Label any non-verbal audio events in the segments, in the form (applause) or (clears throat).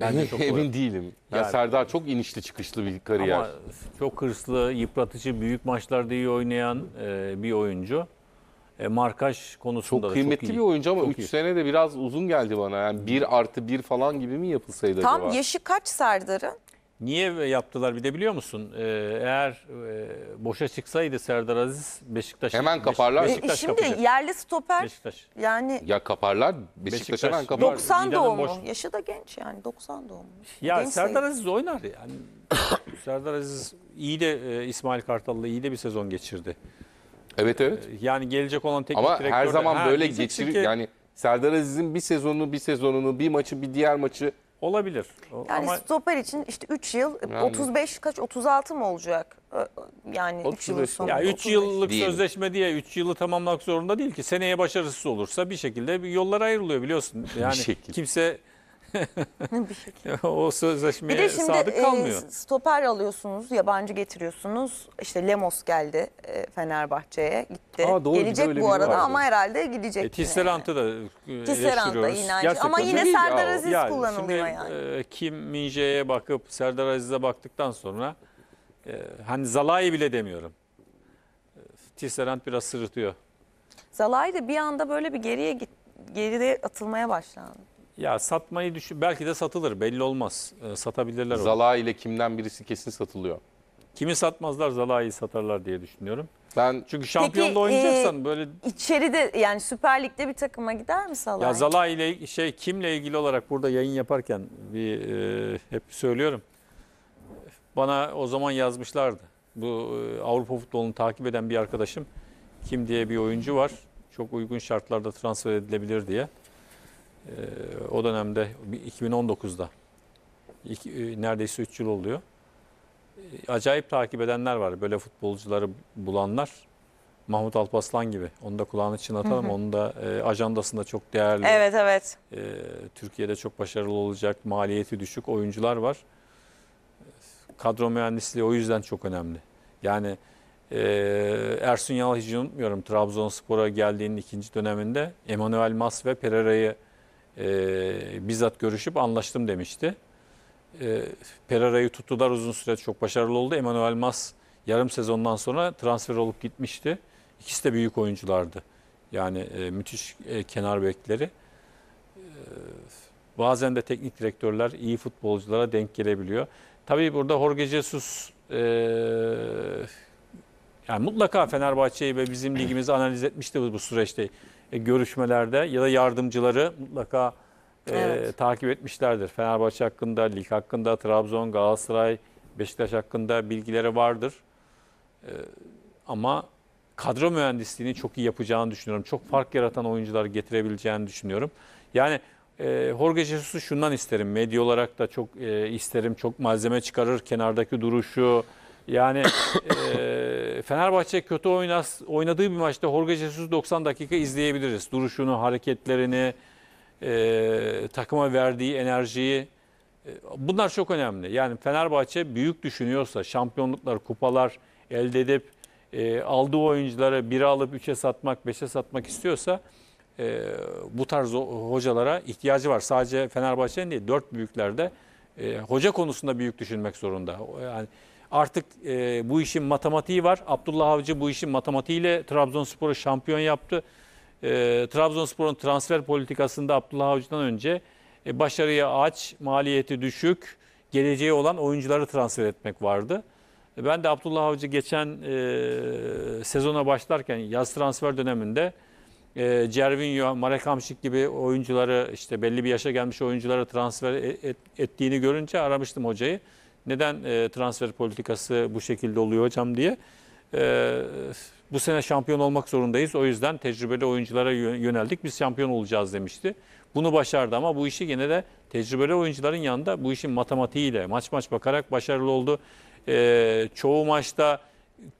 Ben çok emin değilim. Ya yani, Serdar çok inişli çıkışlı bir kariyer. Ama çok hırslı, yıpratıcı, büyük maçlarda iyi oynayan e, bir oyuncu. E, markaj konusunda çok da kıymetli çok iyi. bir oyuncu ama 3 sene de biraz uzun geldi bana. Yani 1 artı 1 falan gibi mi yapılsaydı Tam acaba? Tam yaşı kaç Serdar'ın? Niye yaptılar bir de biliyor musun? Ee, eğer e, boşa çıksaydı Serdar Aziz Beşiktaş Hemen kaparlar. Beşik- Beşiktaş e, Şimdi kapacak. yerli stoper Beşiktaş. yani Ya kaparlar Beşiktaş Beşiktaş. hemen kapar. 90 Lidenin doğumlu. Yaşı da genç yani 90 doğumlu. Ya Genç Serdar sayılır. Aziz oynar yani. (coughs) Serdar Aziz iyi de e, İsmail Kartal'la iyi de bir sezon geçirdi. Evet evet. Yani gelecek olan teknik Ama direktör her zaman Ha, böyle diyeceksin geçirir. ki- Yani Serdar Aziz'in bir sezonunu bir sezonunu bir maçı bir diğer maçı Olabilir. Yani ama stoper için işte 3 yıl e, Yani- 35 kaç 36 mı olacak? Yani 3 yıl 35. sonu. ya 3 yıllık Diyelim. sözleşme diye 3 yılı tamamlamak zorunda değil ki. Seneye başarısız olursa bir şekilde bir yollar ayrılıyor biliyorsun. (laughs) Yani şekilde. kimse (laughs) bir şekilde. (laughs) o sözleşmeye bir de şimdi, sadık e, kalmıyor. E, stoper alıyorsunuz, yabancı getiriyorsunuz. İşte Lemos geldi e, Fenerbahçe'ye gitti. Aa, doğru, Gelecek bu arada vardı. ama herhalde gidecek. E, Tisserant'ı yani. da e, Tisserant'ı Ama yine değil. Serdar Aziz ya, kullanılıyor şimdi, yani. E, Kim Minje'ye bakıp Serdar Aziz'e baktıktan sonra e, hani Zalai bile demiyorum. E, Tisserant biraz sırıtıyor. Zalai de bir anda böyle bir geriye git, geride atılmaya başlandı. Ya satmayı düşün. Belki de satılır. Belli olmaz. E, satabilirler. Zala ile kimden birisi kesin satılıyor. Kimi satmazlar Zala'yı satarlar diye düşünüyorum. Ben Çünkü şampiyonda Peki, e, oynayacaksan e, böyle içeride yani Süper Lig'de bir takıma gider mi Zala? Ya Zala ile şey kimle ilgili olarak burada yayın yaparken bir e, hep söylüyorum. Bana o zaman yazmışlardı. Bu e, Avrupa futbolunu takip eden bir arkadaşım kim diye bir oyuncu var. Çok uygun şartlarda transfer edilebilir diye. Ee, o dönemde 2019'da iki, e, neredeyse 3 yıl oluyor. Ee, acayip takip edenler var. Böyle futbolcuları bulanlar. Mahmut Alpaslan gibi. Onu da kulağını çınlatalım. Onun da e, ajandasında çok değerli. Evet evet. E, Türkiye'de çok başarılı olacak, maliyeti düşük oyuncular var. Kadro mühendisliği o yüzden çok önemli. Yani e, Ersun Yanal hiç unutmuyorum. Trabzonspor'a geldiğinin ikinci döneminde Emanuel Mas ve Pereira'yı e, bizzat görüşüp anlaştım demişti. E, ee, Pereira'yı tuttular uzun süre çok başarılı oldu. Emmanuel Mas yarım sezondan sonra transfer olup gitmişti. İkisi de büyük oyunculardı. Yani e, müthiş e, kenar bekleri. E, bazen de teknik direktörler iyi futbolculara denk gelebiliyor. Tabii burada Jorge Jesus e, yani mutlaka Fenerbahçe'yi ve bizim ligimizi analiz etmişti bu süreçte. E, görüşmelerde ya da yardımcıları mutlaka e, evet. e, takip etmişlerdir. Fenerbahçe hakkında, lig hakkında, Trabzon, Galatasaray, Beşiktaş hakkında bilgileri vardır. E, ama kadro mühendisliğini çok iyi yapacağını düşünüyorum. Çok fark yaratan oyuncular getirebileceğini düşünüyorum. Yani e, Jorge Jesus'u şundan isterim. Medya olarak da çok e, isterim. Çok malzeme çıkarır. Kenardaki duruşu. Yani e, (coughs) Fenerbahçe kötü oynas, oynadığı bir maçta Jorge Jesus 90 dakika izleyebiliriz. Duruşunu, hareketlerini, e, takıma verdiği enerjiyi. E, bunlar çok önemli. Yani Fenerbahçe büyük düşünüyorsa şampiyonluklar, kupalar elde edip e, aldığı oyuncuları biri alıp üç'e satmak, beşe satmak istiyorsa e, bu tarz hocalara ihtiyacı var. Sadece Fenerbahçe'nin değil, dört büyüklerde e, hoca konusunda büyük düşünmek zorunda. Yani Artık e, bu işin matematiği var. Abdullah Avcı bu işin matematiğiyle Trabzonspor'u şampiyon yaptı. E, Trabzonspor'un transfer politikasında Abdullah Avcı'dan önce e, başarıya aç, maliyeti düşük, geleceği olan oyuncuları transfer etmek vardı. E, ben de Abdullah Avcı geçen e, sezona başlarken yaz transfer döneminde e, Cervinho, Marek Hamşik gibi oyuncuları işte belli bir yaşa gelmiş oyuncuları transfer e, et, ettiğini görünce aramıştım hocayı neden e, transfer politikası bu şekilde oluyor hocam diye. E, bu sene şampiyon olmak zorundayız. O yüzden tecrübeli oyunculara yöneldik. Biz şampiyon olacağız demişti. Bunu başardı ama bu işi yine de tecrübeli oyuncuların yanında bu işin matematiğiyle maç maç bakarak başarılı oldu. E, çoğu maçta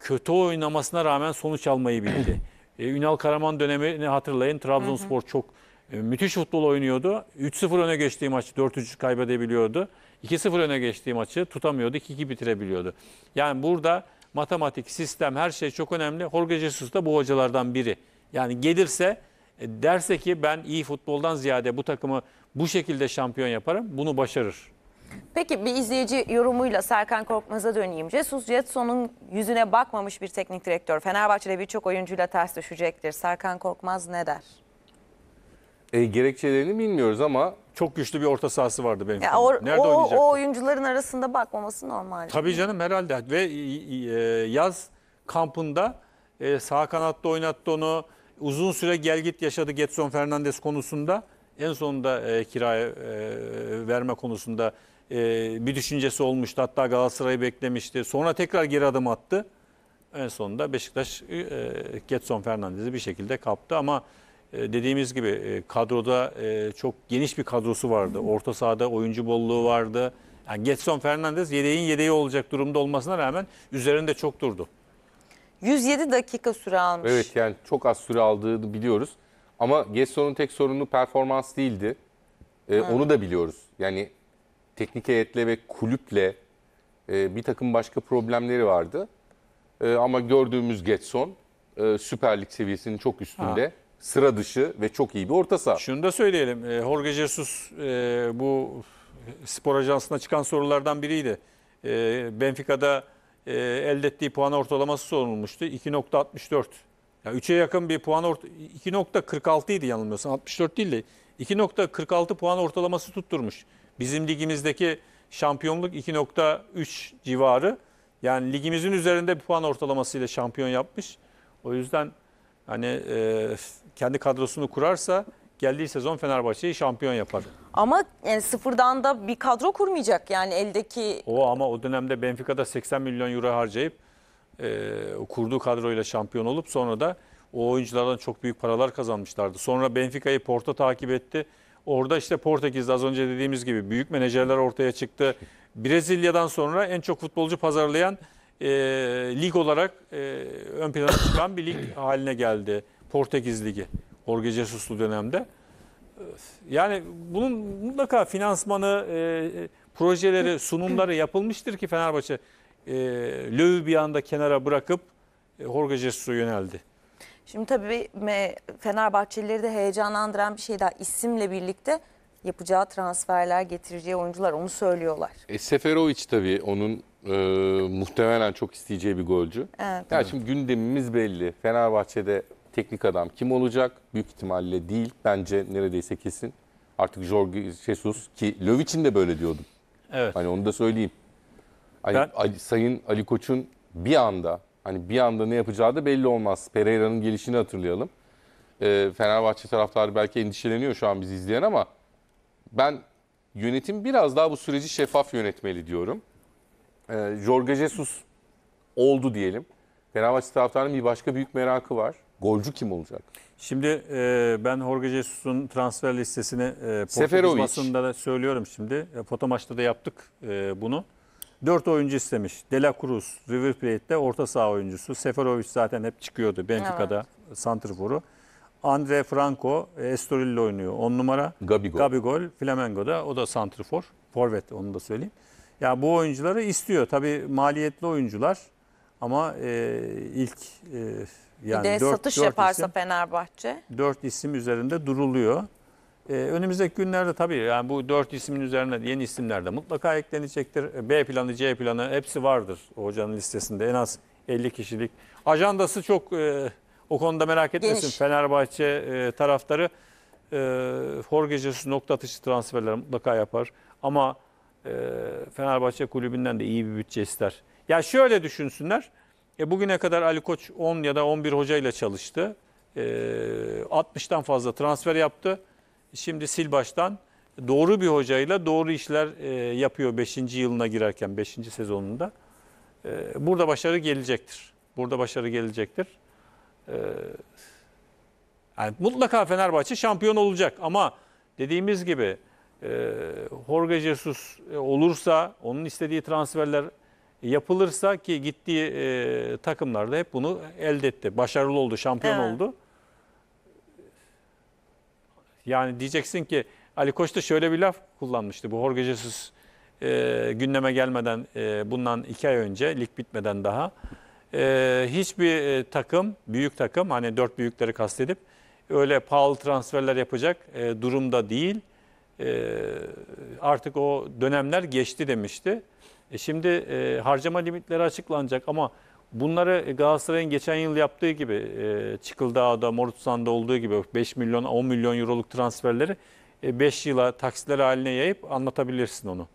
kötü oynamasına rağmen sonuç almayı bildi. (clears throat) e, Ünal Karaman dönemini hatırlayın. Trabzonspor çok e, müthiş futbol oynuyordu. 3-0 öne geçtiği maç 4-3 kaybedebiliyordu. 2-0 öne geçtiği maçı tutamıyordu. 2-2 bitirebiliyordu. Yani burada matematik, sistem her şey çok önemli. Jorge Jesus da bu hocalardan biri. Yani gelirse e, derse ki ben iyi futboldan ziyade bu takımı bu şekilde şampiyon yaparım bunu başarır. Peki bir izleyici yorumuyla Serkan Korkmaz'a döneyim. Jesus Jetson'un yüzüne bakmamış bir teknik direktör. Fenerbahçe'de birçok oyuncuyla ters düşecektir. Serkan Korkmaz ne der? E, gerekçelerini bilmiyoruz ama çok güçlü bir orta sahası vardı benim. Ya o, Nerede o, oynayacaktı? o oyuncuların arasında bakmaması normal. Tabii canım herhalde ve e, yaz kampında e, sağ kanatta oynattı onu. Uzun süre gel git yaşadı Getson Fernandes konusunda. En sonunda e, kiraya e, verme konusunda e, bir düşüncesi olmuştu. Hatta Galatasaray'ı beklemişti. Sonra tekrar geri adım attı. En sonunda Beşiktaş e, Getson Fernandes'i bir şekilde kaptı ama e, dediğimiz gibi e, kadroda e, çok geniş bir kadrosu vardı. Orta sahada oyuncu bolluğu vardı. Yani Getson Fernandez yedeğin yedeği olacak durumda olmasına rağmen üzerinde çok durdu. 107 dakika süre almış. Evet yani çok az süre aldığını biliyoruz. Ama Getson'un tek sorunu performans değildi. Ee, onu da biliyoruz. Yani teknik heyetle ve kulüple e, bir takım başka problemleri vardı. E, ama gördüğümüz Getson e, Süper seviyesinin çok üstünde. Ha sıra dışı ve çok iyi bir orta saha. Şunu da söyleyelim. E, Jorge Jesus e, bu spor ajansına çıkan sorulardan biriydi. E, Benfica'da e, elde ettiği puan ortalaması sorulmuştu. 2.64. Yani 3'e yakın bir puan orta 2.46 idi yanılmıyorsam. 64 değil de 2.46 puan ortalaması tutturmuş. Bizim ligimizdeki şampiyonluk 2.3 civarı. Yani ligimizin üzerinde bir puan ortalamasıyla şampiyon yapmış. O yüzden Hani e, kendi kadrosunu kurarsa geldiği sezon Fenerbahçe'yi şampiyon yapar. Ama yani sıfırdan da bir kadro kurmayacak yani eldeki... O ama o dönemde Benfica'da 80 milyon euro harcayıp e, kurduğu kadroyla şampiyon olup sonra da o oyunculardan çok büyük paralar kazanmışlardı. Sonra Benfica'yı Porto takip etti. Orada işte Portekiz'de az önce dediğimiz gibi büyük menajerler ortaya çıktı. Brezilya'dan sonra en çok futbolcu pazarlayan e, lig olarak e, ön plana çıkan bir lig haline geldi. Portekiz Ligi. Jorge Jesus'lu dönemde. Yani bunun mutlaka finansmanı, e, projeleri, sunumları yapılmıştır ki Fenerbahçe e, Löw'ü bir anda kenara bırakıp e, Jorge Jesus'a yöneldi. Şimdi tabii Fenerbahçelileri de heyecanlandıran bir şey daha isimle birlikte yapacağı transferler getireceği oyuncular onu söylüyorlar. E, Seferovic tabii onun e, muhtemelen çok isteyeceği bir golcü. Evet. Ya şimdi gündemimiz belli. Fenerbahçe'de teknik adam kim olacak? Büyük ihtimalle değil. Bence neredeyse kesin. Artık Jorge Jesus ki Löw'in de böyle diyordum. Evet. Hani onu da söyleyeyim. Hani ben... Ali, Sayın Ali Koç'un bir anda hani bir anda ne yapacağı da belli olmaz. Pereira'nın gelişini hatırlayalım. E, Fenerbahçe taraftarı belki endişeleniyor şu an bizi izleyen ama ben yönetim biraz daha bu süreci şeffaf yönetmeli diyorum e, Jorge Jesus oldu diyelim. Fenerbahçe taraftarının bir başka büyük merakı var. Golcü kim olacak? Şimdi e, ben Jorge Jesus'un transfer listesini e, Portekiz basında da söylüyorum şimdi. E, Foto maçta da yaptık e, bunu. Dört oyuncu istemiş. De La Cruz, River Plate'de orta saha oyuncusu. Seferovic zaten hep çıkıyordu Benfica'da evet. Santrfor'u. Andre Franco, Estoril oynuyor On numara. Gabigol. Gabigol, Flamengo'da o da Santrfor. Forvet onu da söyleyeyim. Ya bu oyuncuları istiyor. Tabii maliyetli oyuncular ama e, ilk e, yani bir de dört, satış dört yaparsa isim, Fenerbahçe. Dört isim üzerinde duruluyor. Ee, önümüzdeki günlerde tabii yani bu dört ismin üzerine yeni isimler de mutlaka eklenecektir. E, B planı, C planı hepsi vardır hocanın listesinde en az 50 kişilik. Ajandası çok e, o konuda merak etmesin Geniş. Fenerbahçe e, taraftarı. E, Jorge Jesus nokta atışı transferleri mutlaka yapar. Ama ee, Fenerbahçe kulübünden de iyi bir bütçe ister. Ya şöyle düşünsünler. E bugüne kadar Ali Koç 10 ya da 11 hocayla çalıştı. E, ee, 60'tan fazla transfer yaptı. Şimdi sil baştan doğru bir hocayla doğru işler e, yapıyor 5. yılına girerken 5. sezonunda. E, burada başarı gelecektir. Burada başarı gelecektir. E, yani mutlaka Fenerbahçe şampiyon olacak ama dediğimiz gibi ee, Jorge Jesus e, olursa, onun istediği transferler yapılırsa ki gittiği e, takımlarda hep bunu elde etti. Başarılı oldu, şampiyon evet. oldu. Yani diyeceksin ki Ali Koç da şöyle bir laf kullanmıştı. Bu Jorge Jesus e, gündeme gelmeden e, bundan iki ay önce lig bitmeden daha e, hiçbir e, takım büyük takım hani dört büyükleri kastedip öyle pahalı transferler yapacak e, durumda değil e, artık o dönemler geçti demişti. E şimdi e, harcama limitleri açıklanacak ama bunları Galatasaray'ın geçen yıl yaptığı gibi e, Çıkıldağ'da, Morutusan'da olduğu gibi 5 milyon, 10 milyon euroluk transferleri 5 e, yıla taksitler haline yayıp anlatabilirsin onu.